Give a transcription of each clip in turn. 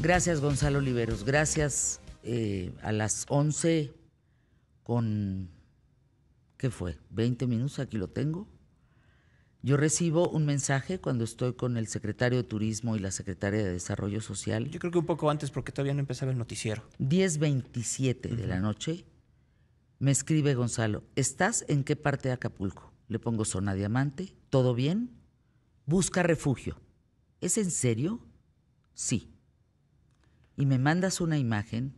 Gracias, Gonzalo Oliveros. Gracias eh, a las 11 con, ¿qué fue? 20 minutos, aquí lo tengo. Yo recibo un mensaje cuando estoy con el secretario de Turismo y la secretaria de Desarrollo Social. Yo creo que un poco antes porque todavía no empezaba el noticiero. 10.27 de la noche me escribe Gonzalo, ¿estás en qué parte de Acapulco? Le pongo zona diamante, ¿todo bien? Busca refugio. ¿Es en serio? Sí y me mandas una imagen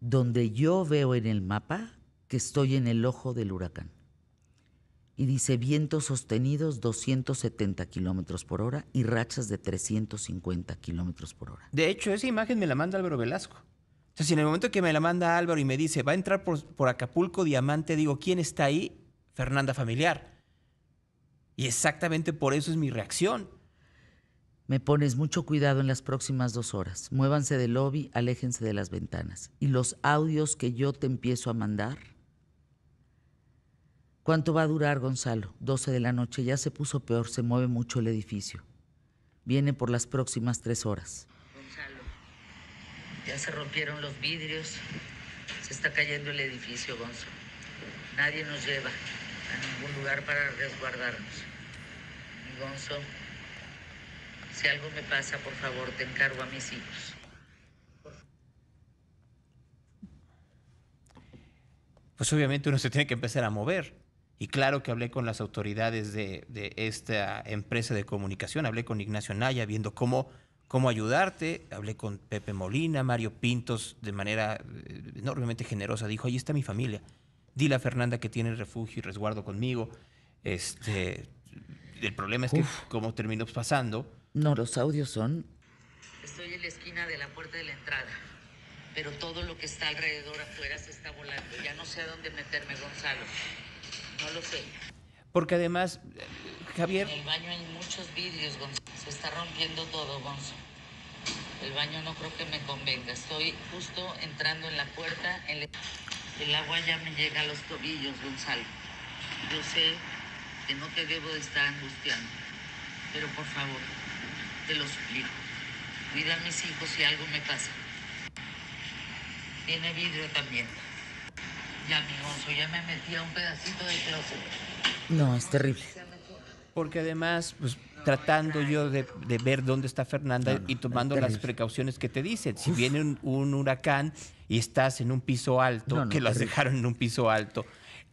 donde yo veo en el mapa que estoy en el ojo del huracán. Y dice vientos sostenidos 270 kilómetros por hora y rachas de 350 kilómetros por hora. De hecho, esa imagen me la manda Álvaro Velasco. O si en el momento que me la manda Álvaro y me dice, va a entrar por, por Acapulco Diamante, digo, ¿quién está ahí? Fernanda Familiar. Y exactamente por eso es mi reacción. Me pones mucho cuidado en las próximas dos horas. Muévanse del lobby, aléjense de las ventanas. ¿Y los audios que yo te empiezo a mandar? ¿Cuánto va a durar, Gonzalo? 12 de la noche. Ya se puso peor, se mueve mucho el edificio. Viene por las próximas tres horas. Gonzalo, ya se rompieron los vidrios. Se está cayendo el edificio, Gonzalo. Nadie nos lleva a ningún lugar para resguardarnos. Gonzalo si algo me pasa, por favor, te encargo a mis hijos. Pues obviamente uno se tiene que empezar a mover. Y claro que hablé con las autoridades de, esta empresa de comunicación, hablé con Ignacio Naya, viendo cómo, cómo ayudarte, hablé con Pepe Molina, Mario Pintos, de manera eh, enormemente generosa, dijo, ahí está mi familia, dile a Fernanda que tiene refugio y resguardo conmigo. Este, el problema es que como terminó pasando, no, los audios son... Estoy en la esquina de la puerta de la entrada, pero todo lo que está alrededor afuera se está volando. Ya no sé a dónde meterme, Gonzalo. No lo sé. Porque además, eh, Javier... En el baño hay muchos vidrios, Gonzalo. Se está rompiendo todo, Gonzalo. El baño no creo que me convenga. Estoy justo entrando en la puerta. El, el, agua ya me llega a los tobillos, Gonzalo. Yo sé que no te debo de estar angustiando, pero por favor, te lo suplico. Cuida a mis hijos si algo me pasa. Tiene vidrio también. Ya, mi Gonzo, ya me metí a un pedacito de closet. No, es terrible. Porque además, pues tratando yo de, ver dónde está Fernanda y tomando las precauciones que te dicen. Si viene un, huracán y estás en un piso alto, que las dejaron en un piso alto,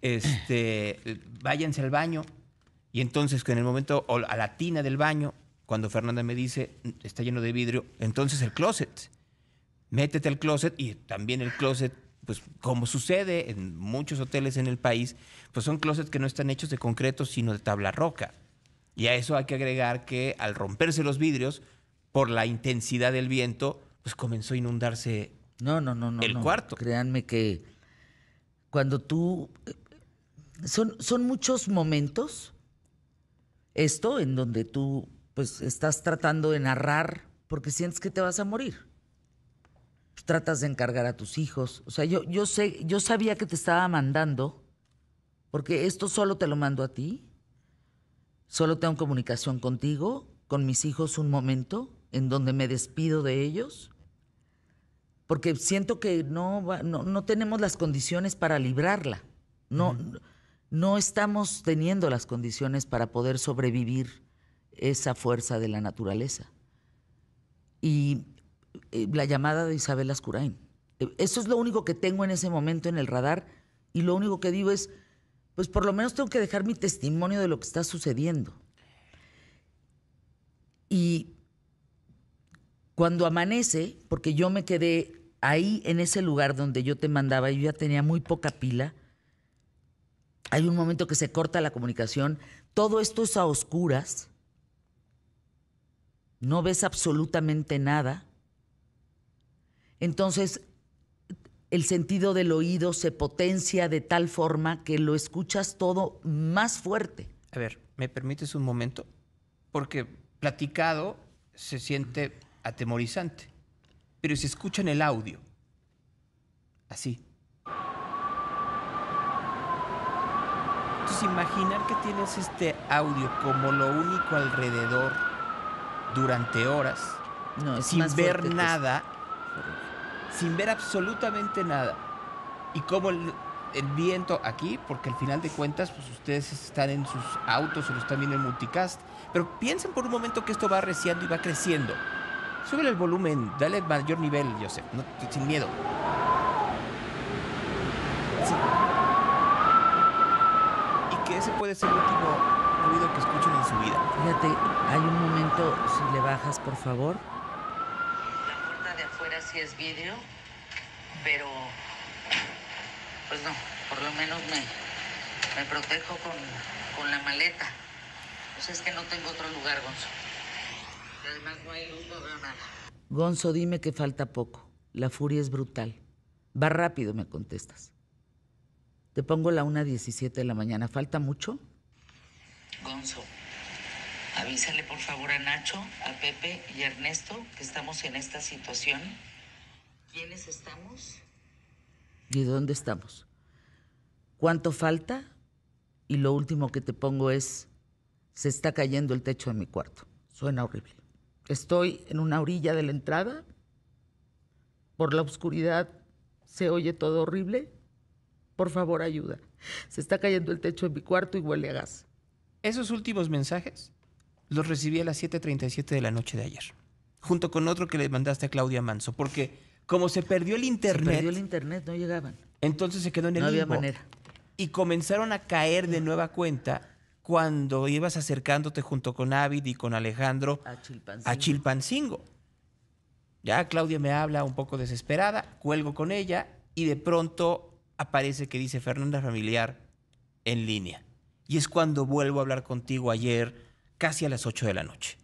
este, váyanse al baño y entonces que en el momento, o a la tina del baño, cuando Fernanda me dice, está lleno de vidrio, entonces el closet. Métete al closet y también el closet, pues como sucede en muchos hoteles en el país, pues son closets que no están hechos de concreto, sino de tabla roca. Y a eso hay que agregar que al romperse los vidrios, por la intensidad del viento, pues comenzó a inundarse no, no, no, no, el cuarto. Créanme que cuando tú... Eh, son, son muchos momentos esto en donde tú pues estás tratando de narrar porque sientes que te vas a morir. tratas de encargar a tus hijos. O sea, yo, yo, sé, yo sabía que te estaba mandando, porque esto solo te lo mando a ti. Solo tengo comunicación contigo, con mis hijos un momento, en donde me despido de ellos. Porque siento que no, no, tenemos las condiciones para librarla. No, no estamos teniendo las condiciones para poder sobrevivir esa fuerza de la naturaleza. Y eh, la llamada de Isabel Ascurain. Eh, eso es lo único que tengo en ese momento en el radar y lo único que digo es, pues por lo menos tengo que dejar mi testimonio de lo que está sucediendo. Y cuando amanece, porque yo me quedé ahí en ese lugar donde yo te mandaba, yo ya tenía muy poca pila, hay un momento que se corta la comunicación, todo esto es a oscuras, no ves absolutamente nada, entonces el sentido del oído se potencia de tal forma que lo escuchas todo más fuerte. A ver, ¿me permites un momento? Porque platicado se siente atemorizante, pero se escucha en el audio, así. Entonces imaginar que tienes este audio como lo único alrededor durante horas sin ver pues. nada, sin ver absolutamente nada. Y como el, viento aquí, porque al final de cuentas, pues ustedes están en sus autos o están viendo en multicast. Pero piensen por un momento que esto va arreciando y va creciendo. Súbele el volumen, dale mayor nivel, yo sé, sin miedo. Y que ese puede ser el último ruido que escuchen en su vida. Fíjate, hay un momento, si le bajas, por favor. La puerta de afuera sí es vidrio, pero pues no, por lo menos me, protejo con, con la maleta. Pues es que no tengo otro lugar, Gonzo. además no hay luz, no veo nada. Gonzo, dime que falta poco. La furia es brutal. Va rápido, me contestas. Te pongo la 1.17 de la mañana. ¿Falta mucho? Avísale por favor a Nacho, a Pepe y a Ernesto que estamos en esta situación. ¿Quiénes estamos? ¿Y dónde estamos? ¿Cuánto falta? Y lo último que te pongo es, se está cayendo el techo de mi cuarto. Suena horrible. Estoy en una orilla de la entrada. Por la oscuridad se oye todo horrible. Por favor, ayuda. Se está cayendo el techo de mi cuarto y huele a gas. Esos últimos mensajes los recibí a las 7.37 de la noche de ayer, junto con otro que le mandaste a Claudia Manso, porque como se perdió el internet... Se perdió el internet, no llegaban. Entonces se quedó en el no manera. Y comenzaron a caer de nueva cuenta cuando ibas acercándote junto con Avid y con Alejandro a Chilpancingo. Ya Claudia me habla un poco desesperada, cuelgo con ella y de pronto aparece que dice Fernanda Familiar en línea y es cuando vuelvo a hablar contigo ayer, casi a las 8 de la noche.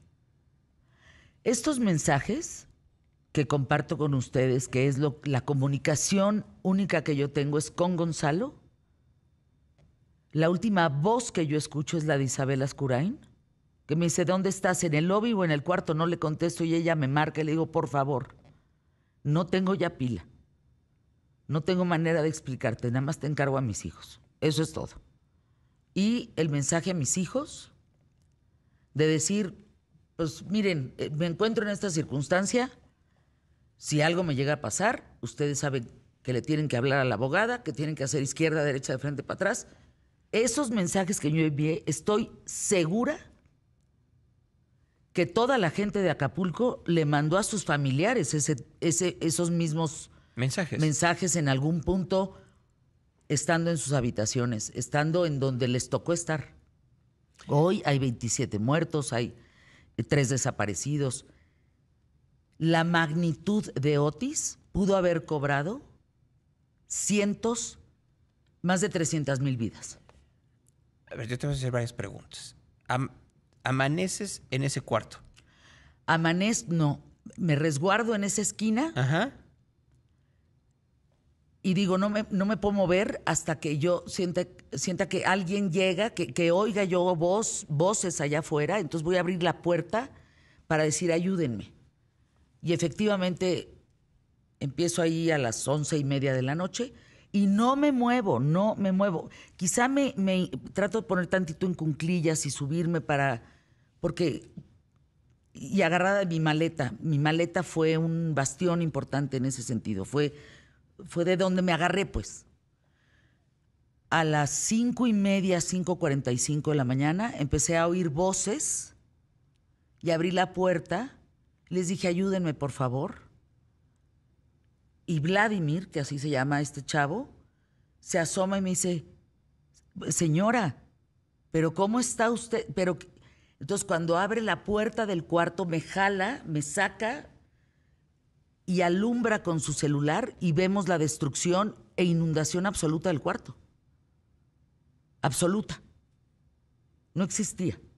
Estos mensajes que comparto con ustedes, que es la comunicación única que yo tengo, es con Gonzalo. La última voz que yo escucho es la de Isabel Ascurain, que me dice, ¿dónde estás? ¿En el lobby o en el cuarto? No le contesto y ella me marca y le digo, por favor, no tengo ya pila. No tengo manera de explicarte, nada más te encargo a mis hijos. Eso es todo y el mensaje a mis hijos de decir, pues miren, eh, me encuentro en esta circunstancia, si algo me llega a pasar, ustedes saben que le tienen que hablar a la abogada, que tienen que hacer izquierda, derecha, de frente, para atrás. Esos mensajes que yo envié, estoy segura que toda la gente de Acapulco le mandó a sus familiares ese, ese, esos mismos mensajes. mensajes en algún punto estando en sus habitaciones, estando en donde les tocó estar. Hoy hay 27 muertos, hay eh, tres desaparecidos. La magnitud de Otis pudo haber cobrado cientos, más de 300 mil vidas. A ver, yo te voy a hacer varias preguntas. ¿Amaneces en ese cuarto? Amanez, no. Me resguardo en esa esquina Ajá y digo, no me, no me puedo mover hasta que yo sienta, sienta que alguien llega, que, oiga yo voces allá afuera, entonces voy a abrir la puerta para decir ayúdenme. Y efectivamente empiezo ahí a las once y media de la noche y no me muevo, no me muevo. Quizá me, trato de poner tantito en cunclillas y subirme para, porque, y agarrada de mi maleta, mi maleta fue un bastión importante en ese sentido, fue fue de donde me agarré, pues. A las cinco y media, cinco de la mañana, empecé a oír voces y abrí la puerta. Les dije, ayúdenme, por favor. Y Vladimir, que así se llama este chavo, se asoma y me dice, señora, pero ¿cómo está usted? Pero entonces cuando abre la puerta del cuarto me jala, me saca y alumbra con su celular y vemos la destrucción e inundación absoluta del cuarto. Absoluta. No existía.